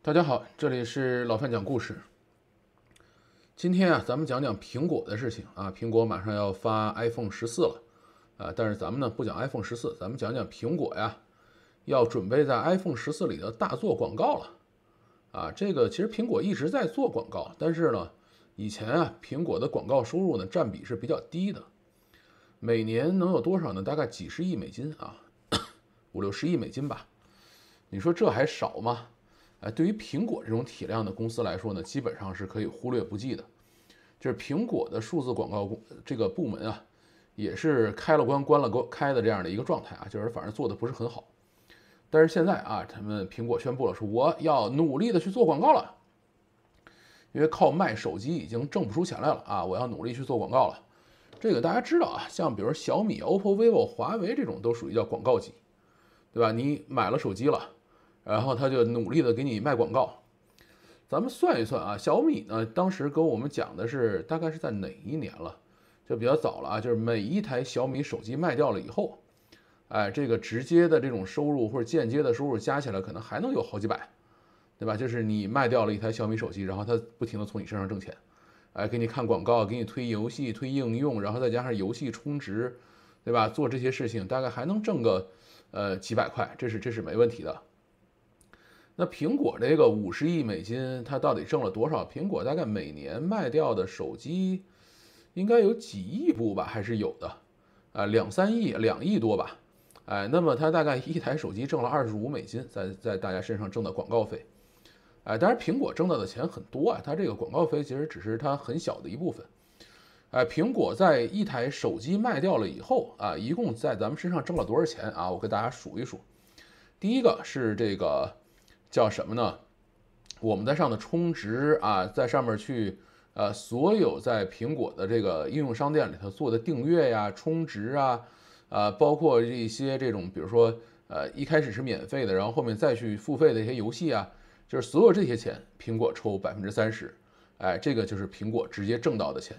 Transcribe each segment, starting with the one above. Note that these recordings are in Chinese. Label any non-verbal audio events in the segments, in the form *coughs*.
大家好，这里是老范讲故事。今天啊，咱们讲讲苹果的事情啊。苹果马上要发 iPhone 十四了啊，但是咱们呢不讲 iPhone 十四，咱们讲讲苹果呀，要准备在 iPhone 十四里的大做广告了啊。这个其实苹果一直在做广告，但是呢，以前啊，苹果的广告收入呢占比是比较低的，每年能有多少呢？大概几十亿美金啊，五六十亿美金吧。你说这还少吗？啊，对于苹果这种体量的公司来说呢，基本上是可以忽略不计的。就是苹果的数字广告公这个部门啊，也是开了关关了关开的这样的一个状态啊，就是反正做的不是很好。但是现在啊，他们苹果宣布了，说我要努力的去做广告了。因为靠卖手机已经挣不出钱来了啊，我要努力去做广告了。这个大家知道啊，像比如小米、OPPO、vivo、华为这种都属于叫广告机，对吧？你买了手机了。然后他就努力的给你卖广告，咱们算一算啊，小米呢当时跟我们讲的是大概是在哪一年了，就比较早了啊，就是每一台小米手机卖掉了以后，哎，这个直接的这种收入或者间接的收入加起来可能还能有好几百，对吧？就是你卖掉了一台小米手机，然后他不停的从你身上挣钱，哎，给你看广告，给你推游戏推应用，然后再加上游戏充值，对吧？做这些事情大概还能挣个呃几百块，这是这是没问题的。那苹果这个五十亿美金，它到底挣了多少？苹果大概每年卖掉的手机应该有几亿部吧，还是有的，啊，两三亿，两亿多吧，哎，那么它大概一台手机挣了二十五美金，在在大家身上挣的广告费，哎，当然苹果挣到的钱很多啊，它这个广告费其实只是它很小的一部分，哎，苹果在一台手机卖掉了以后啊，一共在咱们身上挣了多少钱啊？我给大家数一数，第一个是这个。叫什么呢？我们在上的充值啊，在上面去，呃，所有在苹果的这个应用商店里头做的订阅呀、充值啊，啊，包括一些这种，比如说，呃，一开始是免费的，然后后面再去付费的一些游戏啊，就是所有这些钱，苹果抽百分之三十，哎，这个就是苹果直接挣到的钱。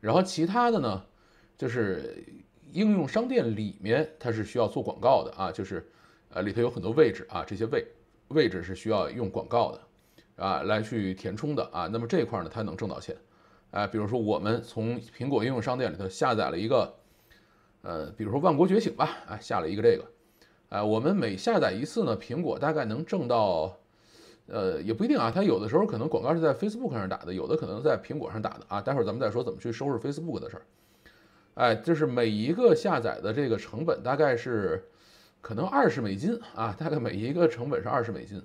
然后其他的呢，就是应用商店里面它是需要做广告的啊，就是，呃，里头有很多位置啊，这些位。位置是需要用广告的，啊，来去填充的啊。那么这块呢，它能挣到钱，哎，比如说我们从苹果应用商店里头下载了一个，呃，比如说《万国觉醒》吧，哎，下了一个这个，哎，我们每下载一次呢，苹果大概能挣到，呃，也不一定啊，它有的时候可能广告是在 Facebook 上打的，有的可能在苹果上打的啊。待会儿咱们再说怎么去收拾 Facebook 的事儿，哎，就是每一个下载的这个成本大概是。可能二十美金啊，大概每一个成本是二十美金，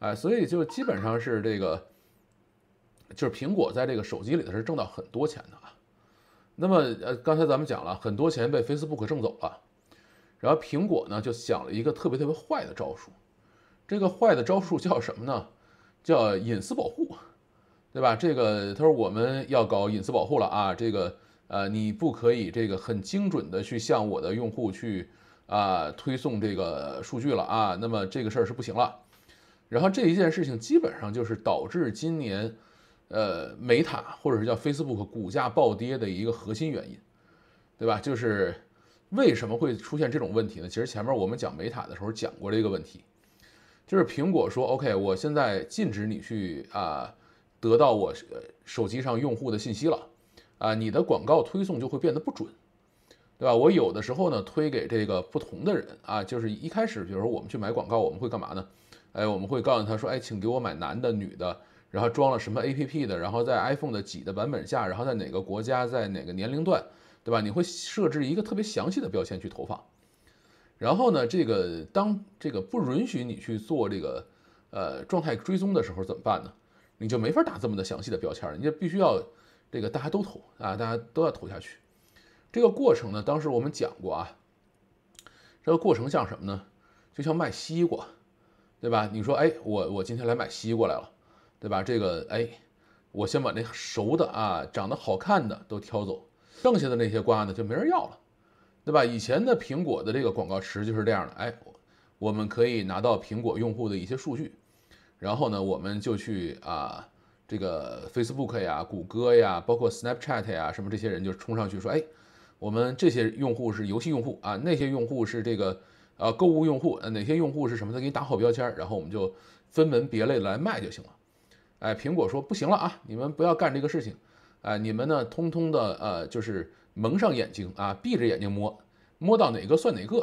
哎，所以就基本上是这个，就是苹果在这个手机里头是挣到很多钱的啊。那么呃，刚才咱们讲了很多钱被 Facebook 挣走了，然后苹果呢就想了一个特别特别坏的招数，这个坏的招数叫什么呢？叫隐私保护，对吧？这个他说我们要搞隐私保护了啊，这个呃你不可以这个很精准的去向我的用户去。啊，推送这个数据了啊，那么这个事儿是不行了。然后这一件事情基本上就是导致今年，呃，美塔或者是叫 Facebook 股价暴跌的一个核心原因，对吧？就是为什么会出现这种问题呢？其实前面我们讲美塔的时候讲过这个问题，就是苹果说 OK，我现在禁止你去啊，得到我手机上用户的信息了，啊，你的广告推送就会变得不准。对吧？我有的时候呢推给这个不同的人啊，就是一开始，比如说我们去买广告，我们会干嘛呢？哎，我们会告诉他说，哎，请给我买男的、女的，然后装了什么 APP 的，然后在 iPhone 的几的版本下，然后在哪个国家、在哪个年龄段，对吧？你会设置一个特别详细的标签去投放。然后呢，这个当这个不允许你去做这个呃状态追踪的时候怎么办呢？你就没法打这么的详细的标签，你就必须要这个大家都投啊，大家都要投下去。这个过程呢，当时我们讲过啊，这个过程像什么呢？就像卖西瓜，对吧？你说，哎，我我今天来买西瓜来了，对吧？这个，哎，我先把那熟的啊、长得好看的都挑走，剩下的那些瓜呢，就没人要了，对吧？以前的苹果的这个广告词就是这样的，哎，我们可以拿到苹果用户的一些数据，然后呢，我们就去啊，这个 Facebook 呀、谷歌呀、包括 Snapchat 呀什么这些人就冲上去说，哎。我们这些用户是游戏用户啊，那些用户是这个呃购物用户，哪些用户是什么？他给你打好标签，然后我们就分门别类来卖就行了。哎，苹果说不行了啊，你们不要干这个事情，哎，你们呢通通的呃就是蒙上眼睛啊，闭着眼睛摸，摸到哪个算哪个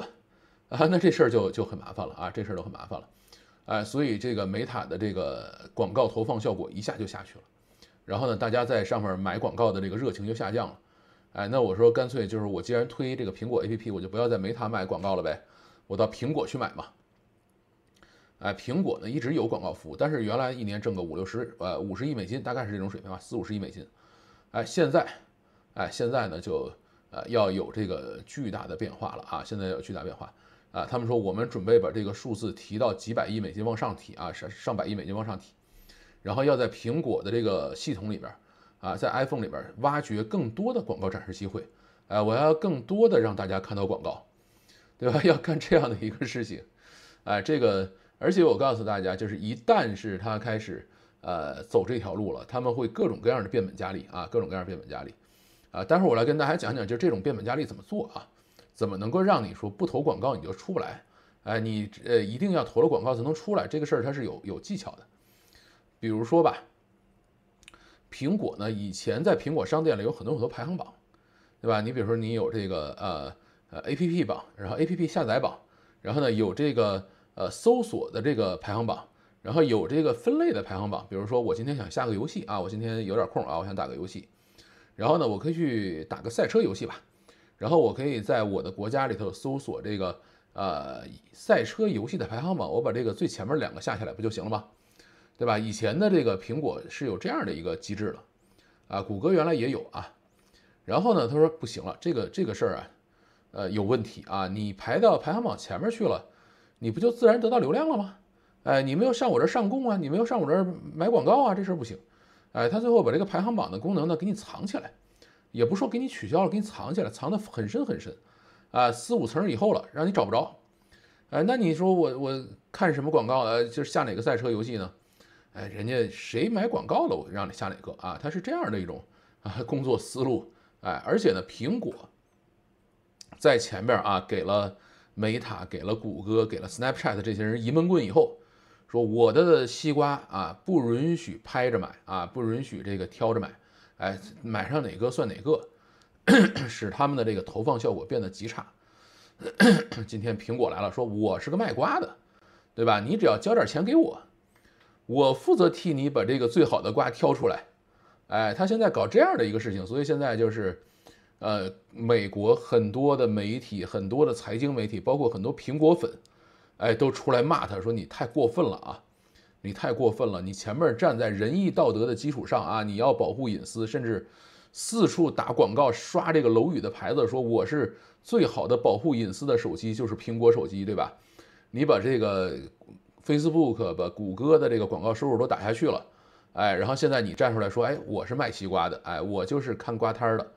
啊，那这事儿就就很麻烦了啊，这事儿就很麻烦了，哎，所以这个美塔的这个广告投放效果一下就下去了，然后呢，大家在上面买广告的这个热情就下降了。哎，那我说干脆就是，我既然推这个苹果 APP，我就不要在 Meta 买广告了呗，我到苹果去买嘛。哎，苹果呢一直有广告服务，但是原来一年挣个五六十，呃，五十亿美金，大概是这种水平吧，四五十亿美金。哎，现在，哎，现在呢就，呃，要有这个巨大的变化了啊，现在有巨大变化啊。他们说我们准备把这个数字提到几百亿美金往上提啊，上上百亿美金往上提，然后要在苹果的这个系统里边。啊，在 iPhone 里边挖掘更多的广告展示机会，哎，我要更多的让大家看到广告，对吧？*laughs* 要干这样的一个事情，哎，这个，而且我告诉大家，就是一旦是他开始，呃，走这条路了，他们会各种各样的变本加厉啊，各种各样的变本加厉，啊，待会儿我来跟大家讲讲，就这种变本加厉怎么做啊？怎么能够让你说不投广告你就出不来？哎，你呃一定要投了广告才能出来，这个事儿它是有有技巧的，比如说吧。苹果呢，以前在苹果商店里有很多很多排行榜，对吧？你比如说，你有这个呃呃 APP 榜，然后 APP 下载榜，然后呢有这个呃搜索的这个排行榜，然后有这个分类的排行榜。比如说，我今天想下个游戏啊，我今天有点空啊，我想打个游戏，然后呢，我可以去打个赛车游戏吧。然后我可以在我的国家里头搜索这个呃赛车游戏的排行榜，我把这个最前面两个下下来不就行了吗？对吧？以前的这个苹果是有这样的一个机制了，啊，谷歌原来也有啊。然后呢，他说不行了，这个这个事儿啊，呃，有问题啊。你排到排行榜前面去了，你不就自然得到流量了吗？哎，你没有上我这上供啊，你没有上我这买广告啊，这事儿不行。哎，他最后把这个排行榜的功能呢给你藏起来，也不说给你取消了，给你藏起来，藏得很深很深，啊，四五层以后了，让你找不着。哎，那你说我我看什么广告啊？就是下哪个赛车游戏呢？哎，人家谁买广告了，我让你下哪个啊？他是这样的一种啊工作思路。哎，而且呢，苹果在前面啊，给了 Meta、给了谷歌、给了 Snapchat 这些人一闷棍以后，说我的西瓜啊，不允许拍着买啊，不允许这个挑着买。哎，买上哪个算哪个，*coughs* 使他们的这个投放效果变得极差。*coughs* 今天苹果来了，说我是个卖瓜的，对吧？你只要交点钱给我。我负责替你把这个最好的瓜挑出来，哎，他现在搞这样的一个事情，所以现在就是，呃，美国很多的媒体、很多的财经媒体，包括很多苹果粉，哎，都出来骂他，说你太过分了啊，你太过分了，你前面站在仁义道德的基础上啊，你要保护隐私，甚至四处打广告刷这个楼宇的牌子，说我是最好的保护隐私的手机，就是苹果手机，对吧？你把这个。Facebook 把谷歌的这个广告收入都打下去了，哎，然后现在你站出来说，哎，我是卖西瓜的，哎，我就是看瓜摊儿的，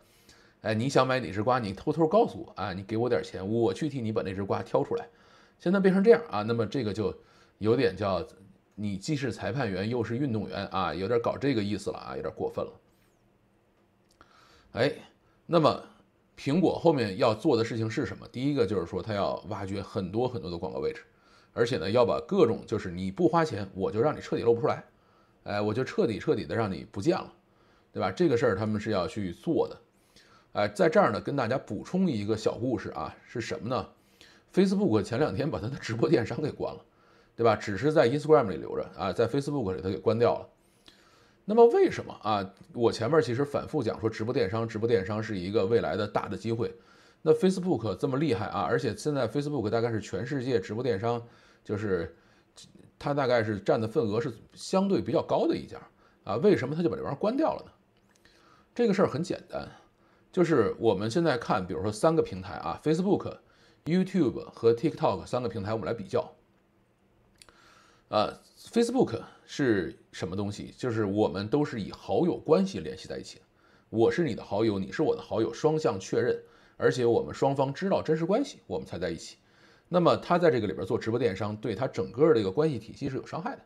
哎，你想买哪只瓜，你偷偷告诉我，哎，你给我点钱，我去替你把那只瓜挑出来。现在变成这样啊，那么这个就有点叫你既是裁判员又是运动员啊，有点搞这个意思了啊，有点过分了。哎，那么苹果后面要做的事情是什么？第一个就是说，它要挖掘很多很多的广告位置。而且呢，要把各种就是你不花钱，我就让你彻底露不出来，哎，我就彻底彻底的让你不见了，对吧？这个事儿他们是要去做的，哎，在这儿呢跟大家补充一个小故事啊，是什么呢？Facebook 前两天把它的直播电商给关了，对吧？只是在 Instagram 里留着啊，在 Facebook 里它给关掉了。那么为什么啊？我前面其实反复讲说直播电商，直播电商是一个未来的大的机会。那 Facebook 这么厉害啊，而且现在 Facebook 大概是全世界直播电商，就是它大概是占的份额是相对比较高的一家啊。为什么它就把这玩意儿关掉了呢？这个事儿很简单，就是我们现在看，比如说三个平台啊，Facebook、YouTube 和 TikTok 三个平台，我们来比较。啊，Facebook 是什么东西？就是我们都是以好友关系联系在一起，我是你的好友，你是我的好友，双向确认。而且我们双方知道真实关系，我们才在一起。那么他在这个里边做直播电商，对他整个这个关系体系是有伤害的，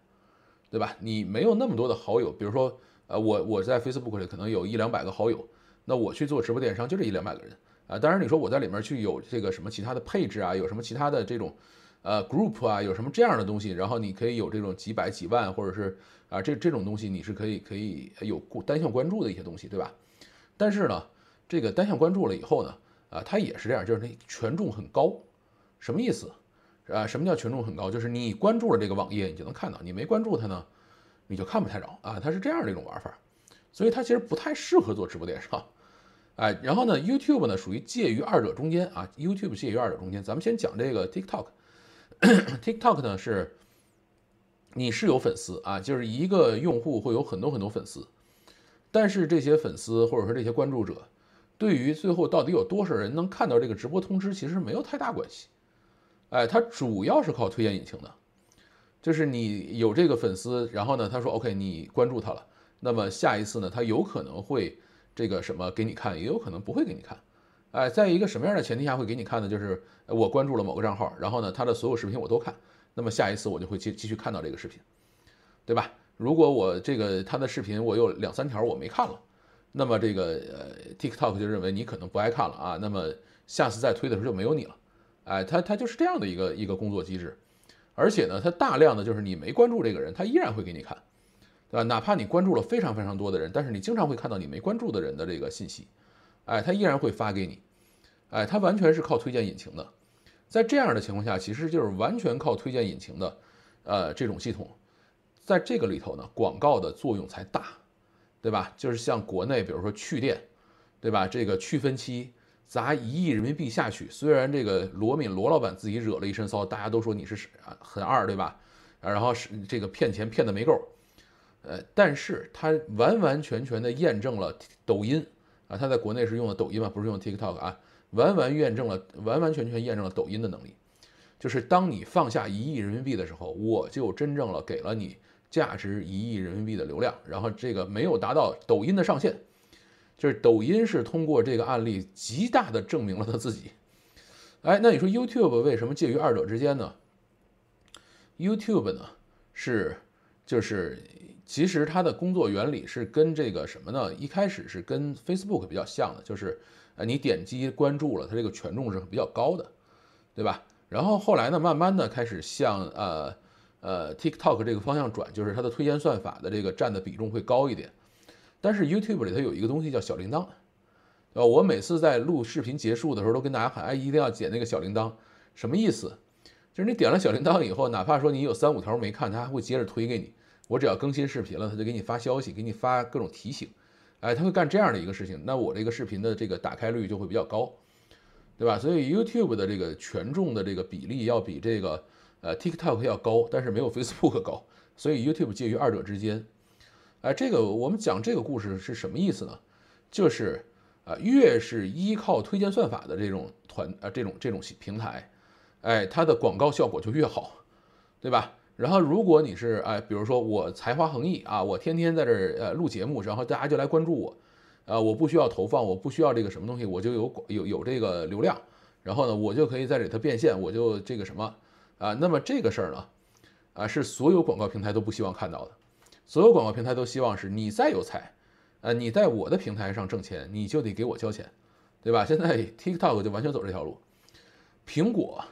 对吧？你没有那么多的好友，比如说，呃，我我在 Facebook 里可能有一两百个好友，那我去做直播电商就这一两百个人啊。当然，你说我在里面去有这个什么其他的配置啊，有什么其他的这种呃 group 啊，有什么这样的东西，然后你可以有这种几百几万或者是啊这这种东西，你是可以可以有单向关注的一些东西，对吧？但是呢，这个单向关注了以后呢？啊，它也是这样，就是那权重很高，什么意思？啊，什么叫权重很高？就是你关注了这个网页，你就能看到；你没关注它呢，你就看不太着啊。它是这样的一种玩法，所以它其实不太适合做直播电商。哎，然后呢，YouTube 呢属于介于二者中间啊，YouTube 介于二者中间。咱们先讲这个 TikTok，TikTok *coughs* 呢是你是有粉丝啊，就是一个用户会有很多很多粉丝，但是这些粉丝或者说这些关注者。对于最后到底有多少人能看到这个直播通知，其实没有太大关系。哎，它主要是靠推荐引擎的，就是你有这个粉丝，然后呢，他说 OK，你关注他了，那么下一次呢，他有可能会这个什么给你看，也有可能不会给你看。哎，在一个什么样的前提下会给你看呢？就是我关注了某个账号，然后呢，他的所有视频我都看，那么下一次我就会继继续看到这个视频，对吧？如果我这个他的视频我有两三条我没看了。那么这个呃，TikTok 就认为你可能不爱看了啊，那么下次再推的时候就没有你了，哎，它它就是这样的一个一个工作机制，而且呢，它大量的就是你没关注这个人，它依然会给你看，对吧？哪怕你关注了非常非常多的人，但是你经常会看到你没关注的人的这个信息，哎，它依然会发给你，哎，它完全是靠推荐引擎的，在这样的情况下，其实就是完全靠推荐引擎的，呃，这种系统，在这个里头呢，广告的作用才大。对吧？就是像国内，比如说去电，对吧？这个去分期砸一亿人民币下去，虽然这个罗敏罗老板自己惹了一身骚，大家都说你是啊很二，对吧？然后是这个骗钱骗的没够，呃，但是他完完全全的验证了抖音啊，他在国内是用的抖音嘛，不是用 TikTok 啊，完完验证了，完完全全验证了抖音的能力，就是当你放下一亿人民币的时候，我就真正了给了你。价值一亿人民币的流量，然后这个没有达到抖音的上限，就是抖音是通过这个案例极大的证明了他自己。哎，那你说 YouTube 为什么介于二者之间呢？YouTube 呢是就是其实它的工作原理是跟这个什么呢？一开始是跟 Facebook 比较像的，就是呃你点击关注了，它这个权重是比较高的，对吧？然后后来呢，慢慢的开始向呃。呃，TikTok 这个方向转，就是它的推荐算法的这个占的比重会高一点。但是 YouTube 里头有一个东西叫小铃铛，呃，我每次在录视频结束的时候都跟大家喊，哎，一定要点那个小铃铛，什么意思？就是你点了小铃铛以后，哪怕说你有三五条没看，它还会接着推给你。我只要更新视频了，它就给你发消息，给你发各种提醒。哎，它会干这样的一个事情，那我这个视频的这个打开率就会比较高，对吧？所以 YouTube 的这个权重的这个比例要比这个。呃，TikTok 要高，但是没有 Facebook 高，所以 YouTube 介于二者之间。哎，这个我们讲这个故事是什么意思呢？就是，啊，越是依靠推荐算法的这种团，啊，这种这种平台，哎，它的广告效果就越好，对吧？然后如果你是，哎，比如说我才华横溢啊，我天天在这儿呃录节目，然后大家就来关注我，啊，我不需要投放，我不需要这个什么东西，我就有有有这个流量，然后呢，我就可以在这里头变现，我就这个什么。啊，那么这个事儿呢，啊是所有广告平台都不希望看到的，所有广告平台都希望是你再有才，呃你在我的平台上挣钱，你就得给我交钱，对吧？现在 TikTok 就完全走这条路，苹果，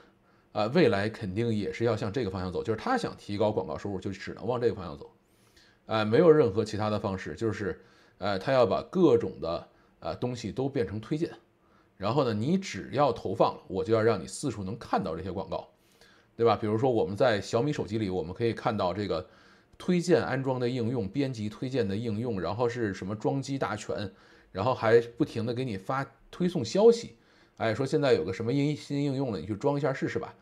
啊未来肯定也是要向这个方向走，就是他想提高广告收入，就只能往这个方向走，哎，没有任何其他的方式，就是，呃他要把各种的呃东西都变成推荐，然后呢，你只要投放了，我就要让你四处能看到这些广告。对吧？比如说我们在小米手机里，我们可以看到这个推荐安装的应用、编辑推荐的应用，然后是什么装机大全，然后还不停的给你发推送消息，哎，说现在有个什么应新应用了，你去装一下试试吧，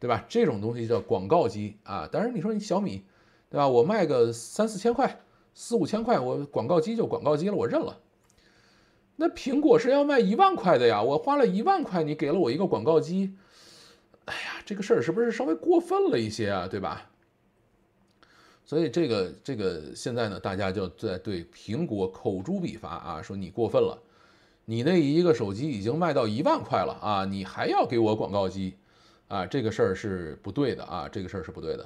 对吧？这种东西叫广告机啊。当然你说你小米，对吧？我卖个三四千块、四五千块，我广告机就广告机了，我认了。那苹果是要卖一万块的呀，我花了一万块，你给了我一个广告机。这个事儿是不是稍微过分了一些啊？对吧？所以这个这个现在呢，大家就在对苹果口诛笔伐啊，说你过分了，你那一个手机已经卖到一万块了啊，你还要给我广告机啊？这个事儿是不对的啊，这个事儿是不对的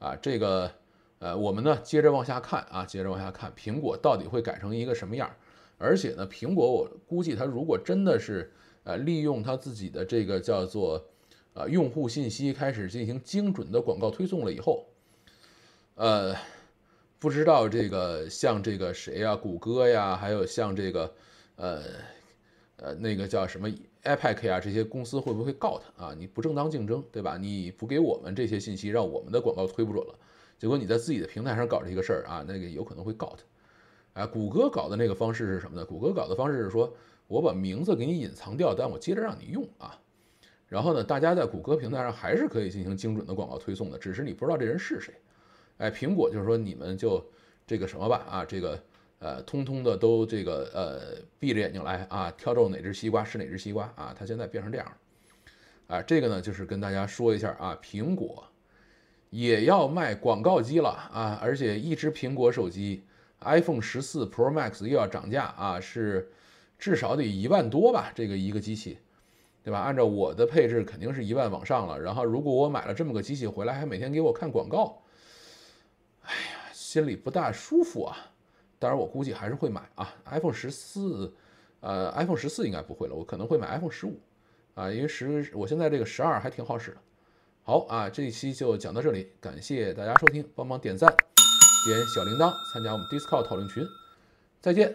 啊。这个呃，我们呢接着往下看啊，接着往下看，苹果到底会改成一个什么样？而且呢，苹果我估计它如果真的是呃，利用它自己的这个叫做。啊，用户信息开始进行精准的广告推送了以后，呃，不知道这个像这个谁啊，谷歌呀，还有像这个，呃，呃，那个叫什么 a p p a c 呀、啊，这些公司会不会告他啊？你不正当竞争，对吧？你不给我们这些信息，让我们的广告推不准了，结果你在自己的平台上搞这个事儿啊，那个有可能会告他。啊，谷歌搞的那个方式是什么呢？谷歌搞的方式是说我把名字给你隐藏掉，但我接着让你用啊。然后呢，大家在谷歌平台上还是可以进行精准的广告推送的，只是你不知道这人是谁。哎，苹果就是说你们就这个什么吧，啊，这个呃，通通的都这个呃，闭着眼睛来啊，挑中哪只西瓜是哪只西瓜啊。它现在变成这样了啊。这个呢，就是跟大家说一下啊，苹果也要卖广告机了啊，而且一只苹果手机 iPhone 十四 Pro Max 又要涨价啊，是至少得一万多吧，这个一个机器。对吧？按照我的配置，肯定是一万往上了。然后，如果我买了这么个机器回来，还每天给我看广告，哎呀，心里不大舒服啊。当然，我估计还是会买啊。iPhone 十四，呃，iPhone 十四应该不会了，我可能会买 iPhone 十五啊，因为十，我现在这个十二还挺好使的。好啊，这一期就讲到这里，感谢大家收听，帮忙点赞，点小铃铛，参加我们 Discord 讨论群。再见。